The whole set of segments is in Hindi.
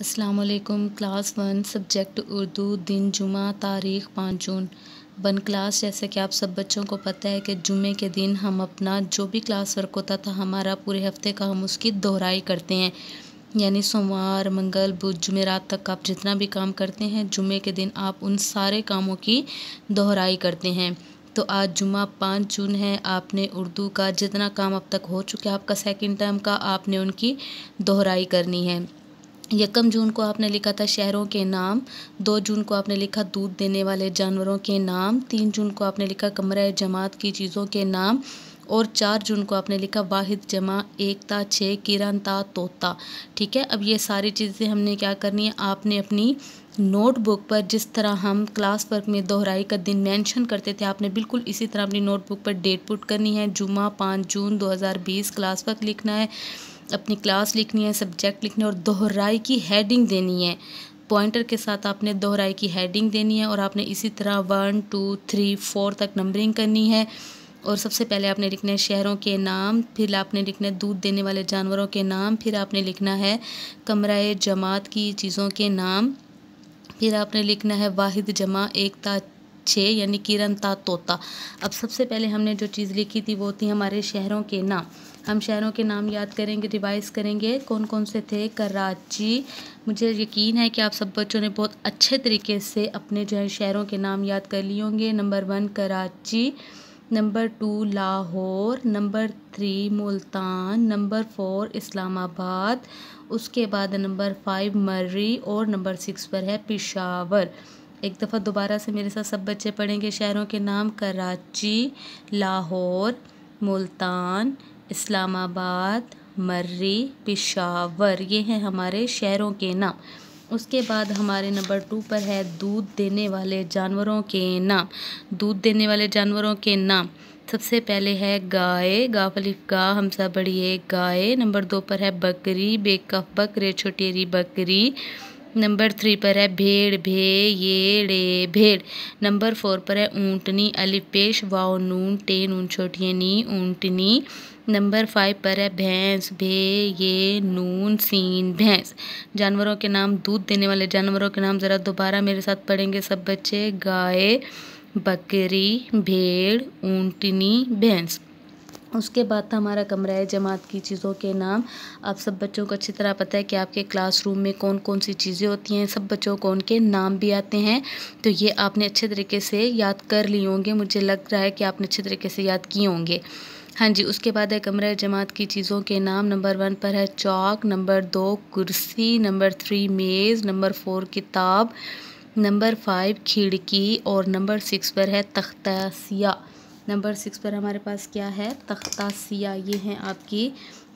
अस्सलाम क्लास वन सब्जेक्ट उर्दू दिन जुमा तारीख़ पाँच जून वन क्लास जैसे कि आप सब बच्चों को पता है कि जुमे के दिन हम अपना जो भी क्लास वर्क होता था हमारा पूरे हफ्ते का हम उसकी दोहराई करते हैं यानी सोमवार मंगल बुध जुमेरात तक आप जितना भी काम करते हैं जुमे के दिन आप उन सारे कामों की दोहराई करते हैं तो आज जुमा पाँच जून है आपने उर्दू का जितना काम अब तक हो चुका है आपका सेकंड टर्म का आपने उनकी दोहराई करनी है यकम जून को आपने लिखा था शहरों के नाम दो जून को आपने लिखा दूध देने वाले जानवरों के नाम तीन जून को आपने लिखा कमरा जमात की चीज़ों के नाम और चार जून को आपने लिखा वाहिद जमा एकता छः किरण ता तोता ठीक है अब ये सारी चीज़ें हमने क्या करनी है आपने अपनी नोटबुक पर जिस तरह हम क्लास वर्क में दोहराई का दिन मेंशन करते थे आपने बिल्कुल इसी तरह अपनी नोटबुक पर डेट पुट करनी है जुमा पाँच जून 2020 क्लास वर्क लिखना है अपनी क्लास लिखनी है सब्जेक्ट लिखनी है और दोहराई की हेडिंग देनी है पॉइंटर के साथ आपने दोहराई की हेडिंग देनी है और आपने इसी तरह वन टू थ्री फोर तक नंबरिंग करनी है और सबसे पहले आपने लिखना है शहरों के नाम फिर आपने लिखना है दूध देने वाले जानवरों के नाम फिर आपने लिखना है कमराए जमात की चीज़ों के नाम फिर आपने लिखना है वाहिद जमा एकता छः यानी किरण ता तोता अब सबसे पहले हमने जो चीज़ लिखी थी वो थी हमारे शहरों के नाम हम शहरों के नाम याद करेंगे रिवाइज़ करेंगे कौन कौन से थे कराची मुझे यकीन है कि आप सब बच्चों ने बहुत अच्छे तरीके से अपने जो है शहरों के नाम याद कर लिए होंगे number one Karachi number two Lahore number three Multan number four Islamabad उसके बाद नंबर फाइव मर्री और नंबर सिक्स पर है पिशावर एक दफ़ा दोबारा से मेरे साथ सब बच्चे पढ़ेंगे शहरों के नाम कराची लाहौर मुल्तान इस्लामाबाद मर्री पिशावर ये हैं हमारे शहरों के नाम उसके बाद हमारे नंबर टू पर है दूध देने वाले जानवरों के नाम दूध देने वाले जानवरों के नाम सबसे पहले है गाय गाफलिफ गा गा हमसा बड़ी है गाय नंबर दो पर है बकरी बेकफ बकरे छोटेरी बकरी नंबर थ्री पर है भेड़ भे ये रे भेड़ नंबर फोर पर है ऊँटनी अलिपेश वाओ नून टे नून नी ऊँटनी नंबर फाइव पर है भैंस भे ये नून सीन भैंस जानवरों के नाम दूध देने वाले जानवरों के नाम ज़रा दोबारा मेरे साथ पढ़ेंगे सब बच्चे गाय बकरी भेड़ ऊंटनी भैंस उसके बाद था हमारा कमरा है जमात की चीज़ों के नाम आप सब बच्चों को अच्छी तरह पता है कि आपके क्लासरूम में कौन कौन सी चीज़ें होती हैं सब बच्चों को उनके नाम भी आते हैं तो ये आपने अच्छे तरीके से याद कर लिए होंगे मुझे लग रहा है कि आपने अच्छे तरीके से याद किए होंगे हाँ जी उसके बाद है कमरा जमात की चीज़ों के नाम नंबर वन पर है चौक नंबर दो कुर्सी नंबर थ्री मेज़ नंबर फोर किताब नंबर फाइव खिड़की और नंबर सिक्स पर है तख्ता सिया नंबर सिक्स पर हमारे पास क्या है तख्ता सिया ये हैं आपकी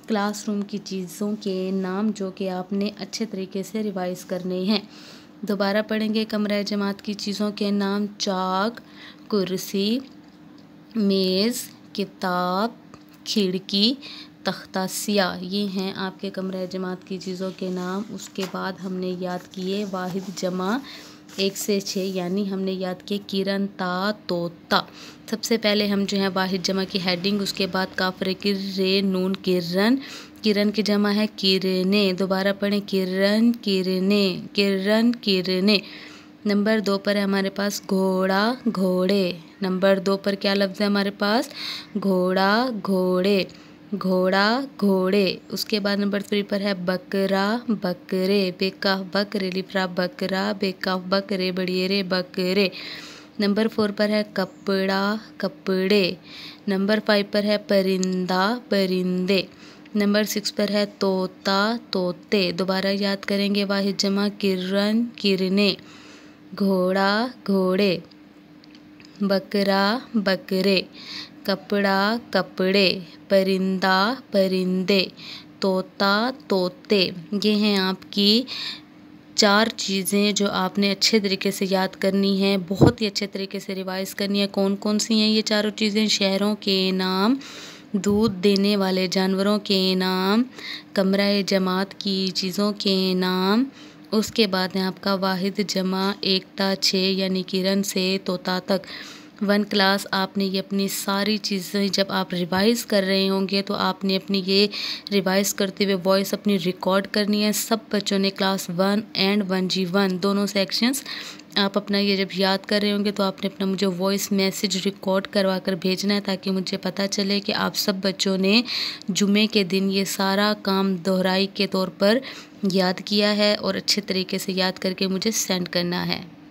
क्लासरूम की चीज़ों के नाम जो कि आपने अच्छे तरीके से रिवाइज़ करने हैं दोबारा पढ़ेंगे कमरा जमात की चीज़ों के नाम चाक कुर्सी मेज़ किताब खिड़की तख्ता सिया ये हैं आपके कमरे जमात की चीज़ों के नाम उसके बाद हमने याद किए वाहिद जमा एक से छः यानी हमने याद किए किरण ता तोता सबसे पहले हम जो है वाहिद जमा की हेडिंग उसके बाद काफर किर रे नून किरण किरण की जमा है किरने दोबारा पढ़ें किरण किरने किरण किरने नंबर दो पर है हमारे पास घोड़ा घोड़े नंबर दो पर क्या लफ्ज़ है हमारे पास घोड़ा घोड़े घोड़ा घोड़े उसके बाद नंबर थ्री पर है बकरा बकरे बेका बकरे लिफरा बकरा बेका बकरे रे बकरे नंबर फोर पर है कपड़ा कपड़े नंबर फाइव पर है परिंदा परिंदे नंबर सिक्स पर है तोता तोते दोबारा याद करेंगे वाहिद जमा किरण किरने घोड़ा घोड़े बकरा बकरे कपड़ा कपड़े परिंदा परिंदे तोता तोते ये हैं आपकी चार चीज़ें जो आपने अच्छे तरीके से याद करनी है बहुत ही अच्छे तरीके से रिवाइज़ करनी है कौन कौन सी हैं ये चारों चीज़ें शहरों के नाम दूध देने वाले जानवरों के नाम कमरा जमात की चीज़ों के नाम उसके बाद है आपका वाहिद जमा एकता छः यानी किरण से तोता तक वन क्लास आपने ये अपनी सारी चीज़ें जब आप रिवाइज़ कर रहे होंगे तो आपने अपनी ये रिवाइज़ करते हुए वॉइस अपनी रिकॉर्ड करनी है सब बच्चों ने class one and one G one दोनों सेक्शंस आप अपना ये जब याद कर रहे होंगे तो आपने अपना मुझे वॉइस मैसेज रिकॉर्ड करवा कर भेजना है ताकि मुझे पता चले कि आप सब बच्चों ने जुमे के दिन ये सारा काम दोहराई के तौर पर याद किया है और अच्छे तरीके से याद करके मुझे सेंड करना है